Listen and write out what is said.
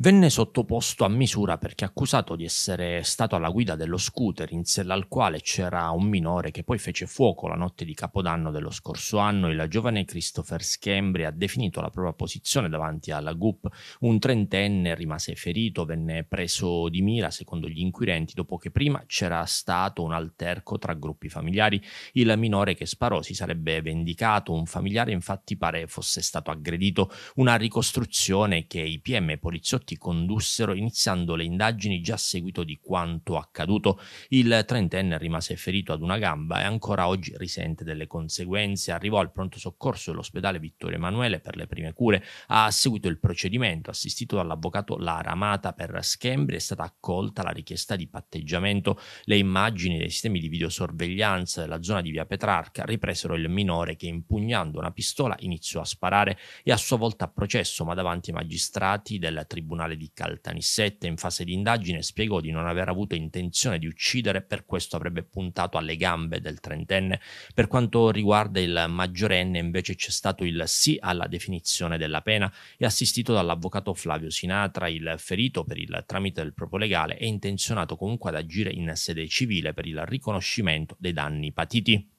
Venne sottoposto a misura perché accusato di essere stato alla guida dello scooter in sella al quale c'era un minore che poi fece fuoco la notte di Capodanno dello scorso anno. Il giovane Christopher Schembri ha definito la propria posizione davanti alla GUP. Un trentenne rimase ferito, venne preso di mira, secondo gli inquirenti, dopo che prima c'era stato un alterco tra gruppi familiari. Il minore che sparò si sarebbe vendicato, un familiare infatti pare fosse stato aggredito. Una ricostruzione che i PM poliziotti poliziotti condussero iniziando le indagini già a seguito di quanto accaduto. Il trentenne rimase ferito ad una gamba e ancora oggi risente delle conseguenze. Arrivò al pronto soccorso dell'ospedale Vittorio Emanuele per le prime cure. Ha seguito il procedimento assistito dall'avvocato Lara Mata per Schembri. È stata accolta la richiesta di patteggiamento. Le immagini dei sistemi di videosorveglianza della zona di via Petrarca ripresero il minore che impugnando una pistola iniziò a sparare e a sua volta a processo ma davanti ai magistrati del tribunale tribunale di Caltanissette in fase di indagine spiegò di non aver avuto intenzione di uccidere per questo avrebbe puntato alle gambe del trentenne. Per quanto riguarda il maggiorenne invece c'è stato il sì alla definizione della pena e assistito dall'avvocato Flavio Sinatra, il ferito per il tramite del proprio legale è intenzionato comunque ad agire in sede civile per il riconoscimento dei danni patiti.